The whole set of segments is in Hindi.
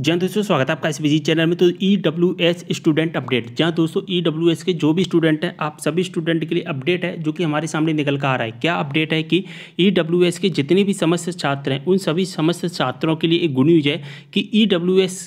जहाँ दोस्तों स्वागत है आपका इस बीजी चैनल में तो E W S student update जहाँ दोस्तों ई डब्ल्यू एस के जो भी स्टूडेंट हैं आप सभी स्टूडेंट के लिए अपडेट है जो कि हमारे सामने निकल कर आ रहा है क्या अपडेट है कि ई डब्ल्यू एस के जितने भी समस्त छात्र हैं उन सभी समस्त छात्रों के लिए एक गुड न्यूज है कि ई डब्ल्यू एस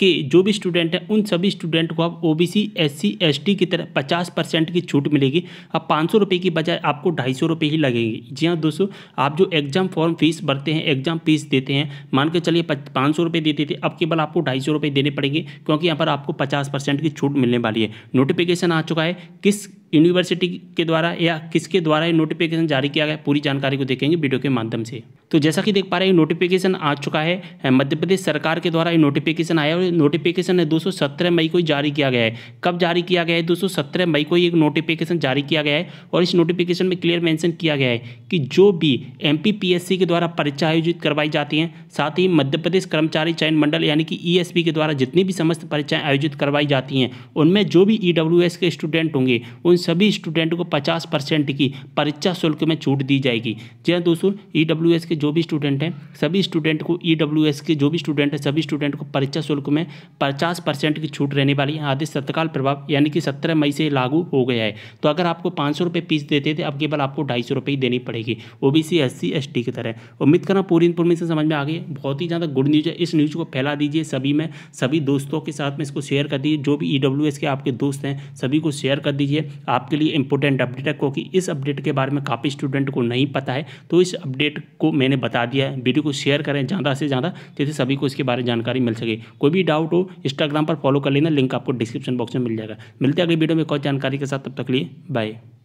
के जो भी स्टूडेंट हैं उन सभी स्टूडेंट को आप O B C S C S T की तरह पचास परसेंट की छूट मिलेगी अब पाँच सौ रुपये की बजाय आपको ढाई सौ रुपये ही लगेगी जी हाँ दोस्तों आप जो एग्जाम फॉर्म फीस भरते हैं एग्जाम फीस देते हैं मान के चलिए पाँच सौ रुपये देते थे अब केवल आपको ढाई सौ रुपये देने पड़ेंगे क्योंकि यहाँ पर आपको पचास परसेंट की छूट मिलने वाली है नोटिफिकेशन आ चुका है किस यूनिवर्सिटी के द्वारा या किसके द्वारा ये नोटिफिकेशन जारी किया गया पूरी जानकारी को देखेंगे वीडियो के माध्यम से तो जैसा कि देख पा रहे हैं नोटिफिकेशन आ चुका है मध्य प्रदेश सरकार के द्वारा ये नोटिफिकेशन आया और नोटिफिकेशन है दो मई को ही जारी किया गया है कब जारी किया गया है दो मई को ही एक नोटिफिकेशन जारी किया गया है और इस नोटिफिकेशन में क्लियर मैंशन किया गया है कि जो भी एम के द्वारा परीक्षा आयोजित करवाई जाती हैं साथ ही मध्य प्रदेश कर्मचारी चयन मंडल यानी कि ई e के द्वारा जितनी भी समस्त परीक्षाएँ आयोजित करवाई जाती हैं उनमें जो भी ई e के स्टूडेंट होंगे उन सभी स्टूडेंट को पचास की परीक्षा शुल्क में छूट दी जाएगी जी हाँ दोस्तों ई e के जो भी स्टूडेंट हैं सभी स्टूडेंट को ई e के जो भी स्टूडेंट हैं सभी स्टूडेंट को परीक्षा शुल्क में पचास परसेंट की छूट रहने वाली है आदेश तत्काल प्रभाव यानी कि सत्रह मई से लागू हो गया है तो अगर आपको पाँच सौ रुपये फीस देते थे अब केवल आपको ढाई सौ रुपये ही देनी पड़ेगी O B C S C S T की तरह उम्मीद करना पूरी इन्फॉर्मेशन समझ में आ गई बहुत ही ज़्यादा गुड न्यूज़ है इस न्यूज़ को फैला दीजिए सभी में सभी दोस्तों के साथ में इसको शेयर कर दीजिए जो भी ई e के आपके दोस्त हैं सभी को शेयर कर दीजिए आपके लिए इंपॉर्टेंट अपडेट है क्योंकि इस अपडेट के बारे में काफ़ी स्टूडेंट को नहीं पता है तो इस अपडेट को मैंने मैंने बता दिया है वीडियो को शेयर करें ज़्यादा से ज़्यादा जैसे सभी को इसके बारे में जानकारी मिल सके कोई भी डाउट हो इंस्टाग्राम पर फॉलो कर लेना लिंक आपको डिस्क्रिप्शन बॉक्स में मिल जाएगा मिलते हैं अगले वीडियो में कौन जानकारी के साथ तब तक लिए बाय